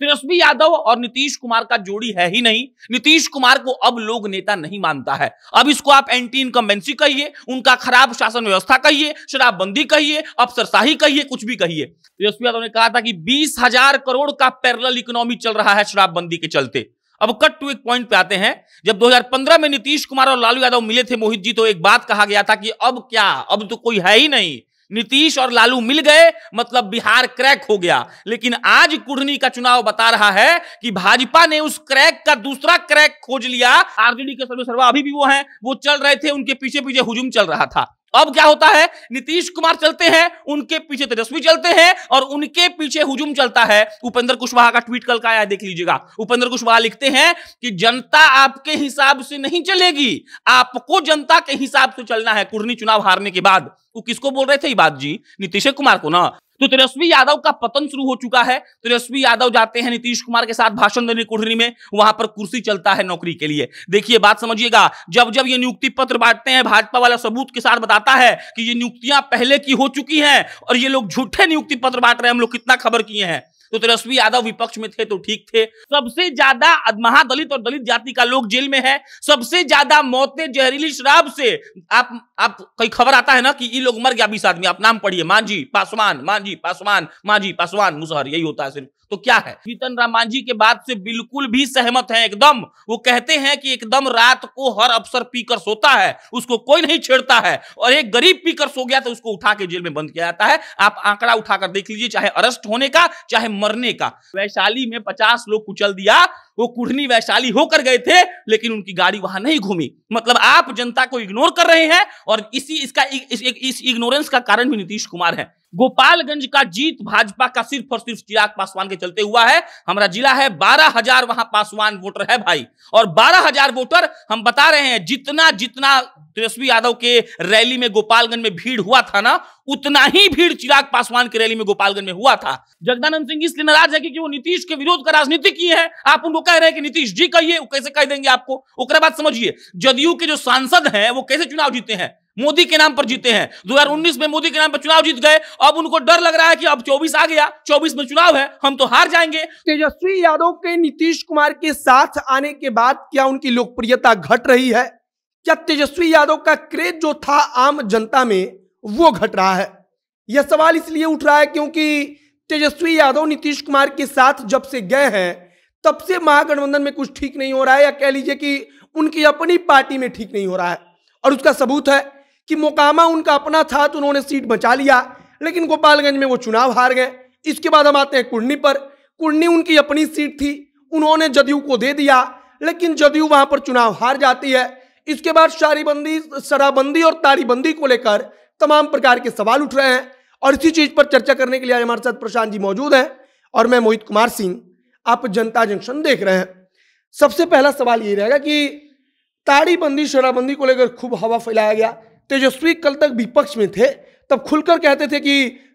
तेजस्वी यादव और नीतीश कुमार का जोड़ी है ही नहीं नीतीश कुमार को अब लोग नेता नहीं मानता है अब इसको आप एंटी इनकम्बेंसी कहिए उनका खराब शासन व्यवस्था कहिए शराबबंदी कहिए अफसरशाही कहिए कुछ भी कहिए तेजस्वी यादव ने कहा था कि बीस हजार करोड़ का पैरल इकोनॉमी चल रहा है शराबबंदी के चलते अब कट टू एक पॉइंट पे आते हैं जब 2015 में नीतीश कुमार और लालू यादव मिले थे मोहित जी तो एक बात कहा गया था कि अब क्या अब तो कोई है ही नहीं नीतीश और लालू मिल गए मतलब बिहार क्रैक हो गया लेकिन आज कुढ़नी का चुनाव बता रहा है कि भाजपा ने उस क्रैक का दूसरा क्रैक खोज लिया आरजेडी के सर्वे सर्वा अभी भी वो हैं वो चल रहे थे उनके पीछे पीछे हुजूम चल रहा था अब क्या होता है नीतीश कुमार चलते हैं उनके पीछे तेजस्वी चलते हैं और उनके पीछे हुजूम चलता है उपेंद्र कुशवाहा का ट्वीट कल का आया देख लीजिएगा उपेंद्र कुशवाहा लिखते हैं कि जनता आपके हिसाब से नहीं चलेगी आपको जनता के हिसाब से चलना है कुर्नी चुनाव हारने के बाद वो किसको बोल रहे थे बात जी नीतीश कुमार को ना तो तेजस्वी यादव का पतन शुरू हो चुका है तेजस्वी यादव जाते हैं नीतीश कुमार के साथ भाषण देने कोठरी में वहां पर कुर्सी चलता है नौकरी के लिए देखिए बात समझिएगा जब जब ये नियुक्ति पत्र बांटते हैं भाजपा वाला सबूत के साथ बताता है कि ये नियुक्तियां पहले की हो चुकी हैं और ये लोग झूठे नियुक्ति पत्र बांट रहे हैं हम लोग कितना खबर किए हैं तो तेजस्वी यादव विपक्ष में थे तो ठीक थे सबसे ज्यादा महादलित और दलित जाति का लोग जेल में है सबसे ज्यादा मौतें जहरीली शराब से आप आप कई खबर आता है ना कि ये लोग मर गया बीस आदमी आप नाम पढ़िए मांझी पासवान मांझी पासवान मांझी पासवान मुसहर यही होता है सिर्फ तो क्या है जीतन राम मांझी के बात से बिल्कुल भी सहमत है एकदम वो कहते हैं कि एकदम रात को हर अफसर पीकर सोता है उसको कोई नहीं छेड़ता है और एक गरीब पीकर सो गया तो उसको उठा के जेल में बंद किया जाता है आप आंकड़ा उठाकर देख लीजिए चाहे अरेस्ट होने का चाहे मरने का वैशाली में पचास लोग कुचल दिया वो कुढ़नी वैशाली होकर गए थे लेकिन उनकी गाड़ी वहां नहीं घूमी मतलब आप जनता को इग्नोर कर रहे हैं और इसी इसका इस, इस इग्नोरेंस का कारण भी नीतीश कुमार है गोपालगंज का जीत भाजपा का सिर्फ और सिर्फ चिराग पासवान के चलते हुआ है हमारा जिला है बारह हजार वहां पासवान वोटर है भाई और बारह हजार वोटर हम बता रहे हैं जितना जितना तेजस्वी यादव के रैली में गोपालगंज में भीड़ हुआ था ना उतना ही भीड़ चिराग पासवान की रैली में गोपालगंज में हुआ था जगदानंद सिंह इसलिए नाराज है कि वो नीतीश के विरोध का राजनीति किए हैं आप उनको कह रहे हैं कि नीतीश जी कहिए वो कैसे कह देंगे आपको ओकरा बात समझिए जदयू के जो सांसद हैं वो कैसे चुनाव जीते हैं मोदी के नाम पर जीते हैं 2019 में मोदी के नाम पर चुनाव जीत गए अब उनको डर लग रहा है कि अब 24 आ गया 24 में चुनाव है हम तो हार जाएंगे तेजस्वी यादव के नीतीश कुमार के साथ आने के बाद क्या उनकी लोकप्रियता घट रही है क्या तेजस्वी यादव का क्रेज जो था आम जनता में वो घट रहा है यह सवाल इसलिए उठ रहा है क्योंकि तेजस्वी यादव नीतीश कुमार के साथ जब से गए हैं तब से महागठबंधन में कुछ ठीक नहीं हो रहा है या कह लीजिए कि उनकी अपनी पार्टी में ठीक नहीं हो रहा है और उसका सबूत है कि मोकामा उनका अपना था तो उन्होंने सीट बचा लिया लेकिन गोपालगंज में वो चुनाव हार गए इसके बाद हम आते हैं कुर्नी पर कुर्नी उनकी अपनी सीट थी उन्होंने जदयू को दे दिया लेकिन जदयू वहां पर चुनाव हार जाती है इसके बाद शारीबंदी शराबबंदी और तारीबंदी को लेकर तमाम प्रकार के सवाल उठ रहे हैं और इसी चीज पर चर्चा करने के लिए हमारे साथ प्रशांत जी मौजूद हैं और मैं मोहित कुमार सिंह आप जनता जंक्शन देख रहे हैं सबसे पहला सवाल ये रहेगा कि ताड़ीबंदी शराबबंदी को लेकर खूब हवा फैलाया गया तेजस्वी कल तक विपक्ष में थे तब खुलकर कहते थे कि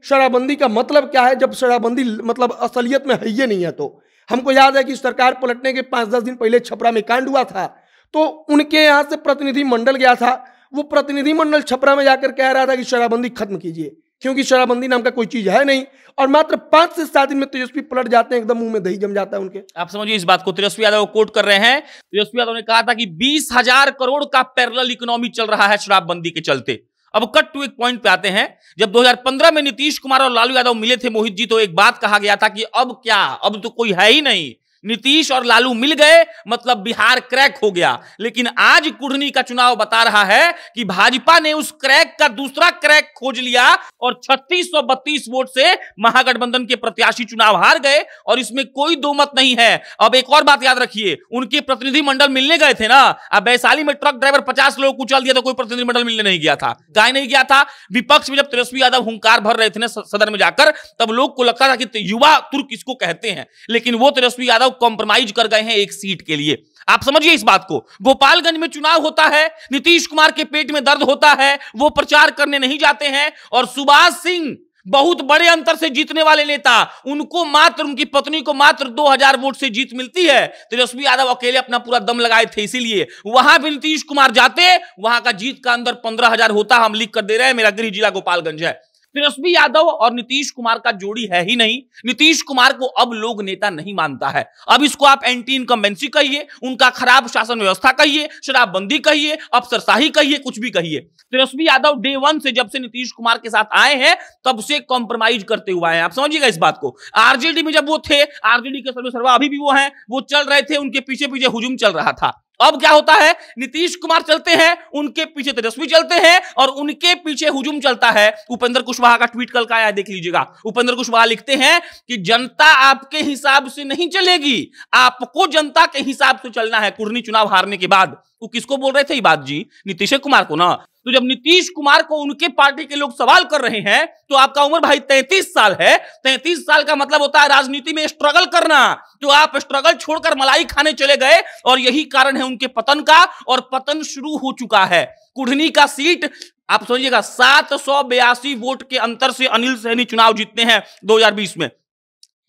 शराबबंदी का मतलब क्या है जब शराबबंदी मतलब असलियत में है ये नहीं है तो हमको याद है कि सरकार पलटने के पाँच दस दिन पहले छपरा में कांड हुआ था तो उनके यहाँ से प्रतिनिधिमंडल गया था वो प्रतिनिधिमंडल छपरा में जाकर कह रहा था कि शराबबंदी खत्म कीजिए क्योंकि शराबबंदी नाम का कोई चीज है नहीं और मात्र पांच से सात दिन में तेजस्वी पलट जाते हैं एकदम मुंह में दही जम जाता है उनके आप समझिए इस बात को तेजस्वी यादव कोट कर रहे हैं तेजस्वी यादव ने कहा था कि बीस हजार करोड़ का पैरल इकोनॉमी चल रहा है शराबबंदी के चलते अब कट टू एक पॉइंट पे आते हैं जब 2015 में नीतीश कुमार और लालू यादव मिले थे मोहित जी तो एक बात कहा गया था कि अब क्या अब तो कोई है ही नहीं नीतीश और लालू मिल गए मतलब बिहार क्रैक हो गया लेकिन आज कुढ़नी का चुनाव बता रहा है कि भाजपा ने उस क्रैक का दूसरा क्रैक खोज लिया और छत्तीस वोट से महागठबंधन के प्रत्याशी चुनाव हार गए और इसमें कोई दो मत नहीं है अब एक और बात याद रखिए उनके प्रतिनिधिमंडल मिलने गए थे ना अब वैशाली में ट्रक ड्राइवर पचास लोग को चल दिया तो कोई प्रतिनिधिमंडल मिलने नहीं गया था गाय नहीं गया था विपक्ष में जब तेजस्वी यादव हुंकार भर रहे थे ना सदन में जाकर तब लोग को लगता था कि युवा तुर्क इसको कहते हैं लेकिन वो तेजस्वी यादव लोग कॉम्प्रोमाइज कर गए हैं एक सीट के लिए आप समझिए इस बात को गोपालगंज में चुनाव होता है नीतीश कुमार के पेट में दर्द होता है वो प्रचार करने नहीं जाते हैं और सुभाष सिंह बहुत बड़े अंतर से जीतने वाले नेता उनको मात्र उनकी पत्नी को मात्र 2000 वोट से जीत मिलती है तेजस्वी तो यादव अकेले अपना पूरा दम लगाए थे इसीलिए वहां भी नीतीश कुमार जाते वहां का जीत का अंदर 15000 होता हम लिख कर दे रहे हैं मेरा गृह जिला गोपालगंज है तेजस्वी यादव और नीतीश कुमार का जोड़ी है ही नहीं नीतीश कुमार को अब लोग नेता नहीं मानता है अब इसको आप एंटी इनकम्बेंसी कहिए उनका खराब शासन व्यवस्था कहिए शराबबंदी कहिए अफसरशाही कहिए कुछ भी कहिए तेजस्वी यादव डे वन से जब से नीतीश कुमार के साथ आए हैं तब से कॉम्प्रोमाइज करते हुए आए आप समझिएगा इस बात को आरजेडी में जब वो थे आरजेडी के सर्वे सर्वा अभी भी वो हैं वो चल रहे थे उनके पीछे पीछे हुजूम चल रहा था अब क्या होता है नीतीश कुमार चलते हैं उनके पीछे तेजस्वी चलते हैं और उनके पीछे हुजूम चलता है उपेंद्र कुशवाहा का ट्वीट कल का आया देख लीजिएगा उपेंद्र कुशवाहा लिखते हैं कि जनता आपके हिसाब से नहीं चलेगी आपको जनता के हिसाब से चलना है कुर्नी चुनाव हारने के बाद वो किसको बोल रहे थे बात जी नीतीश कुमार को ना तो जब नीतीश कुमार को उनके पार्टी के लोग सवाल कर रहे हैं तो आपका उम्र भाई तैतीस साल है तैतीस साल का मतलब होता है राजनीति में स्ट्रगल करना तो आप स्ट्रगल छोड़कर मलाई खाने चले गए और यही कारण है उनके पतन का और पतन शुरू हो चुका है कुढ़नी का सीट आप समझिएगा सात सौ बयासी वोट के अंतर से अनिल सहनी चुनाव जीतते हैं दो में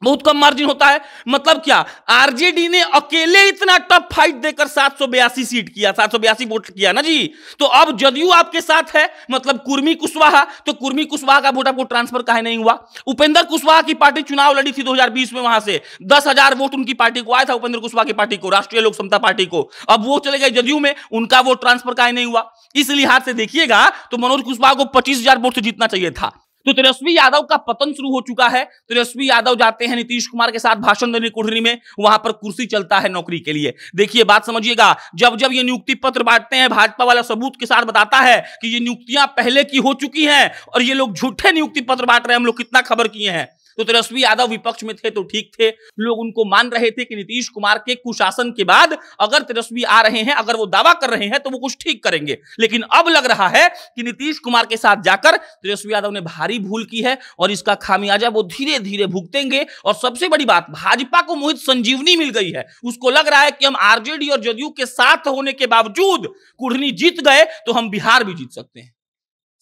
बहुत कम मार्जिन होता है मतलब क्या आरजेडी ने अकेले इतना टफ फाइट देकर सात सौ बयासी सीट किया सात सौ बयासी वोट किया ना जी तो अब जदयू आपके साथ है मतलब कुर्मी कुशवाहा तो कुर्मी कुशवाहा का वोट आपको ट्रांसफर कहा नहीं हुआ उपेंद्र कुशवाहा की पार्टी चुनाव लड़ी थी 2020 में वहां से दस हजार वोट उनकी पार्टी को आया था उपेंद्र कुशवाहा की पार्टी को राष्ट्रीय लोक समता पार्टी को अब वो चले गए जदयू में उनका वोट ट्रांसफर कहा नहीं हुआ इस लिहाज से देखिएगा तो मनोज कुशवाहा को पच्चीस वोट से जीतना चाहिए था तो तेजस्वी यादव का पतन शुरू हो चुका है तेजस्वी यादव जाते हैं नीतीश कुमार के साथ भाषण देने कोठरी में वहां पर कुर्सी चलता है नौकरी के लिए देखिए बात समझिएगा जब जब ये नियुक्ति पत्र बांटते हैं भाजपा वाला सबूत के साथ बताता है कि ये नियुक्तियां पहले की हो चुकी हैं और ये लोग झूठे नियुक्ति पत्र बांट रहे हैं हम लोग कितना खबर किए हैं तो तेजस्वी यादव विपक्ष में थे तो ठीक थे लोग उनको मान रहे थे कि नीतीश कुमार के कुशासन के बाद अगर तेजस्वी आ रहे हैं अगर वो दावा कर रहे हैं तो वो कुछ ठीक करेंगे लेकिन अब लग रहा है कि नीतीश कुमार के साथ जाकर तेजस्वी यादव ने भारी भूल की है और इसका खामियाजा वो धीरे धीरे भुगतेंगे और सबसे बड़ी बात भाजपा को मोहित संजीवनी मिल गई है उसको लग रहा है कि हम आरजेडी और जदयू के साथ होने के बावजूद कुढ़नी जीत गए तो हम बिहार भी जीत सकते हैं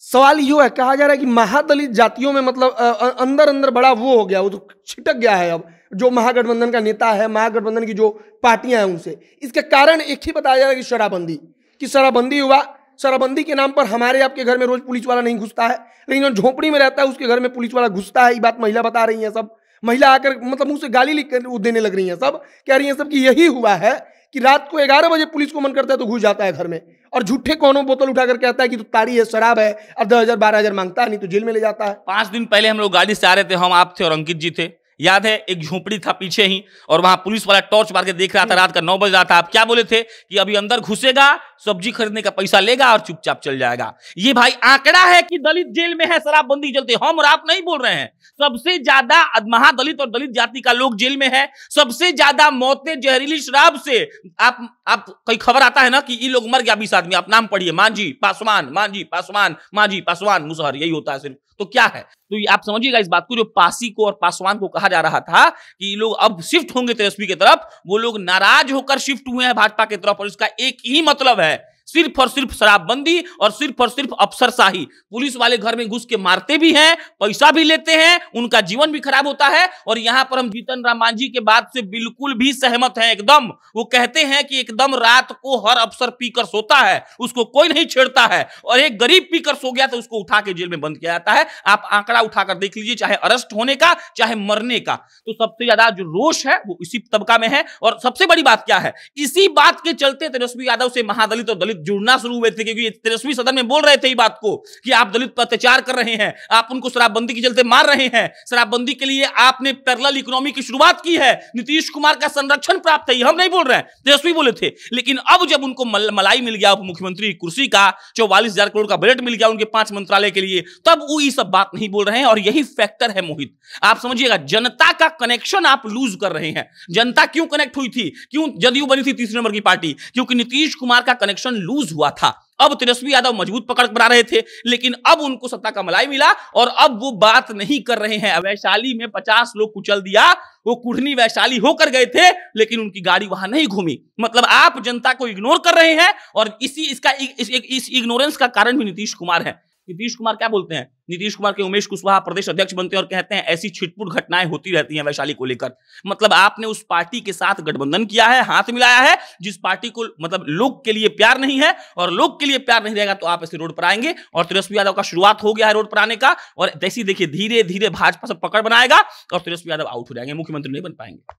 सवाल यू है कहा जा रहा है कि महादलित जातियों में मतलब अंदर अंदर बड़ा वो हो गया वो तो छिटक गया है अब जो महागठबंधन का नेता है महागठबंधन की जो पार्टियां हैं उनसे इसका कारण एक ही बताया जा रहा है कि शराबबंदी कि शराबबंदी हुआ शराबबंदी के नाम पर हमारे आपके घर में रोज पुलिस वाला नहीं घुसता है लेकिन जो झोंपड़ी में रहता है उसके घर में पुलिस वाला घुसता है ये बात महिला बता रही है सब महिला आकर मतलब मुझसे गाली लिख देने लग रही है सब कह रही है सब कि यही हुआ है कि रात को ग्यारह बजे पुलिस को मन करता है तो घुस जाता है घर में और झूठे कोनों बोतल उठा कर कहता है कि तो ताड़ी है शराब है और दस हजार बारह हजार मांगता है नहीं तो जेल में ले जाता है पांच दिन पहले हम लोग गाड़ी से आ रहे थे हम आप थे और अंकित जी थे याद है एक झोपड़ी था पीछे ही और वहां पुलिस वाला टॉर्च मार के देख रहा था रात का नौ बज रहा था आप क्या बोले थे कि अभी अंदर घुसेगा सब्जी खरीदने का पैसा लेगा और चुपचाप चल जाएगा ये भाई आंकड़ा है कि दलित जेल में है शराबबंदी चलते हम और आप नहीं बोल रहे हैं सबसे ज्यादा महादलित और दलित जाति का लोग जेल में है सबसे ज्यादा मौतें जहरीली शराब से आप आप कई खबर आता है ना कि ये लोग मर गया बीस आदमी आप नाम पढ़िए मांझी पासवान मांझी पासवान मांझी पासवान मुसहर यही होता है सिर्फ तो क्या है तो ये आप समझिएगा इस बात को जो पासी को और पासवान को कहा जा रहा था कि लोग अब शिफ्ट होंगे तेजस्वी की तरफ वो लोग नाराज होकर शिफ्ट हुए हैं भाजपा की तरफ और इसका एक ही मतलब है सिर्फ और सिर्फ शराबबंदी और सिर्फ और सिर्फ अफसरशाही पुलिस वाले घर में घुस के मारते भी हैं पैसा भी लेते हैं उनका जीवन भी खराब होता है और यहाँ पर हम जीतन राम मांझी के बात से बिल्कुल भी सहमत हैं एकदम वो कहते हैं कि एकदम रात को हर अफसर पीकर सोता है उसको कोई नहीं छेड़ता है और एक गरीब पीकर सो गया तो उसको उठा के जेल में बंद किया जाता है आप आंकड़ा उठाकर देख लीजिए चाहे अरेस्ट होने का चाहे मरने का तो सबसे ज्यादा जो रोष है वो इसी तबका में है और सबसे बड़ी बात क्या है इसी बात के चलते तेजस्वी यादव से महादलित और दलित जुड़ना शुरू हुए थे क्योंकि तेजस्वी सदन में बोल रहे थे बात को कि आप दलित पर अत्याचार कर रहे हैं आप उनको शराबबंदी के चलते मार रहे हैं शराबबंदी के लिए आपने पैरल इकोनॉमी की शुरुआत की है नीतीश कुमार का संरक्षण प्राप्त है हम नहीं बोल रहे हैं तेजस्वी बोले थे लेकिन अब जब उनको मलाई मिल गया मुख्यमंत्री कुर्सी का चौवालीस करोड़ का बजट मिल गया उनके पांच मंत्रालय के लिए तब वो ये सब बात नहीं बोल रहे हैं और यही फैक्टर है मोहित आप समझिएगा जनता का कनेक्शन आप लूज कर रहे हैं जनता क्यों कनेक्ट हुई थी क्यों जदयू बनी थी तीसरे नंबर की पार्टी क्योंकि नीतीश कुमार का कनेक्शन लूज हुआ था अब तेजस्वी यादव मजबूत पकड़ बना रहे थे लेकिन अब उनको सत्ता का मलाई मिला और अब वो बात नहीं कर रहे हैं वैशाली में पचास लोग कुचल दिया वो कुढ़नी वैशाली होकर गए थे लेकिन उनकी गाड़ी वहां नहीं घूमी मतलब आप जनता को इग्नोर कर रहे हैं और इसी इसका इस, इस, इस इग्नोरेंस का कारण भी नीतीश कुमार है नीतीश कुमार क्या बोलते हैं नीतीश कुमार के उमेश कुशवाहा प्रदेश अध्यक्ष बनते हैं और कहते हैं ऐसी छिटपुट घटनाएं होती रहती हैं वैशाली को लेकर मतलब आपने उस पार्टी के साथ गठबंधन किया है हाथ मिलाया है जिस पार्टी को मतलब लोग के लिए प्यार नहीं है और लोग के लिए प्यार नहीं रहेगा तो आप ऐसे रोड पर आएंगे और तेजस्वी यादव का शुरुआत हो गया है रोड पर आने का और जैसी देखिए धीरे धीरे भाजपा से पकड़ बनाएगा और तेजस्वी यादव आउट हो जाएंगे मुख्यमंत्री नहीं बन पाएंगे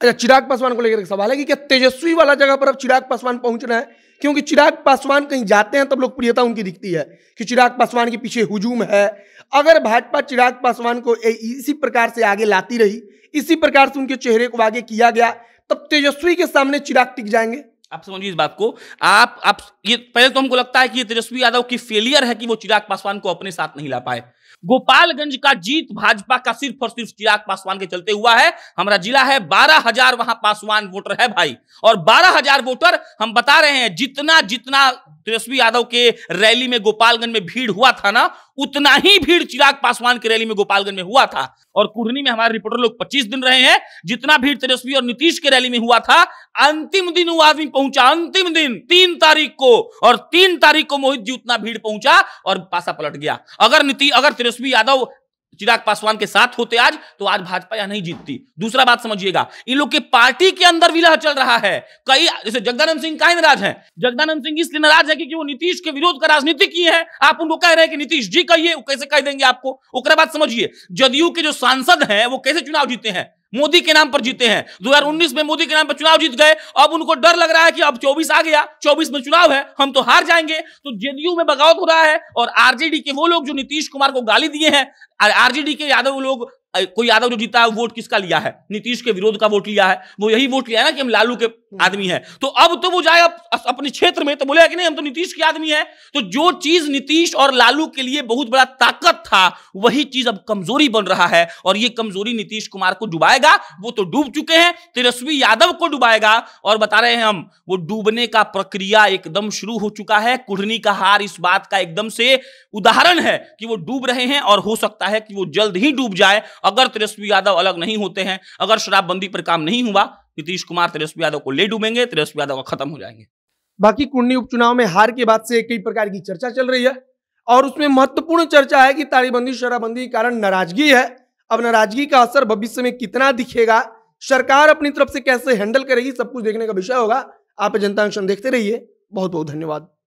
अच्छा चिराग पासवान को लेकर सवाल है कि क्या तेजस्वी वाला जगह पर अब चिराग पासवान रहे हैं क्योंकि चिराग पासवान कहीं जाते हैं तब लोग उनकी दिखती है कि चिराग पासवान के पीछे हुजूम है अगर भाजपा चिराग पासवान को इसी प्रकार से आगे लाती रही इसी प्रकार से उनके चेहरे को आगे किया गया तब तेजस्वी के सामने चिराग टिक जाएंगे आप समझिए इस बात को आप आप ये पहले तो हमको लगता है कि तेजस्वी यादव की फेलियर है कि वो चिराग पासवान को अपने साथ नहीं ला पाए गोपालगंज का जीत भाजपा का सिर्फ और सिर्फ चिराग पासवान के चलते हुआ है हमारा जिला है बारह हजार वहां पासवान वोटर है भाई और बारह हजार वोटर हम बता रहे हैं जितना जितना तेजस्वी यादव के रैली में गोपालगंज में भीड़ हुआ था ना उतना ही भीड़ चिराग पासवान की रैली में गोपालगंज में हुआ था और कुढ़नी में हमारे रिपोर्टर लोग 25 दिन रहे हैं जितना भीड़ तेजस्वी और नीतीश के रैली में हुआ था अंतिम दिन वो आदमी पहुंचा अंतिम दिन तीन तारीख को और तीन तारीख को मोहित जी उतना भीड़ पहुंचा और पासा पलट गया अगर नीति अगर तेजस्वी यादव चिराग पासवान के साथ होते आज तो आज भाजपा यहां नहीं जीतती दूसरा बात समझिएगा इन लोग के पार्टी के अंदर विलह चल रहा है कई जैसे जगदानंद सिंह का नाराज है जगदानंद सिंह इसलिए नाराज है क्योंकि वो नीतीश के विरोध का राजनीति किए हैं आप उनको कह रहे हैं कि नीतीश जी कहिए कैसे कह देंगे आपको बात समझिए जदयू के जो सांसद हैं वो कैसे चुनाव जीते हैं मोदी के नाम पर जीते हैं 2019 में मोदी के नाम पर चुनाव जीत गए अब उनको डर लग रहा है कि अब 24 आ गया 24 में चुनाव है हम तो हार जाएंगे तो जेडीयू में बगावत हो रहा है और आरजेडी के वो लोग जो नीतीश कुमार को गाली दिए हैं आरजेडी के यादव लोग कोई यादव जो जीता है वोट किसका लिया है नीतीश के विरोध का वोट लिया है वो यही वोट लिया है ना कि हम लालू के हम्म। आदमी है तो अब तो वो जाए अपने क्षेत्र में तो बोलेगा कि नहीं हम तो नीतीश के आदमी है तो जो चीज नीतीश और लालू के लिए बहुत बड़ा ताकत था वही चीज अब कमजोरी बन रहा है और ये कमजोरी नीतीश कुमार को डुबाएगा वो तो डूब चुके हैं तेजस्वी यादव को डुबाएगा और बता रहे हैं हम वो डूबने का प्रक्रिया एकदम शुरू हो चुका है कुढ़नी का हार इस बात का एकदम से उदाहरण है कि वो डूब रहे हैं और हो सकता है कि वो जल्द ही डूब जाए अगर तेजस्वी यादव अलग नहीं होते हैं अगर शराबबंदी पर काम नहीं हुआ नीतीश कुमार तेजस्वी यादव को ले डूबेंगे तेजस्वी यादव खत्म हो जाएंगे बाकी कुंडली उपचुनाव में हार के बाद से कई प्रकार की चर्चा चल रही है और उसमें महत्वपूर्ण चर्चा है कि तालीबंदी शराबबंदी के कारण नाराजगी है अब नाराजगी का असर भविष्य में कितना दिखेगा सरकार अपनी तरफ से कैसे हैंडल करेगी सब कुछ देखने का विषय होगा आप जनता देखते रहिए बहुत बहुत धन्यवाद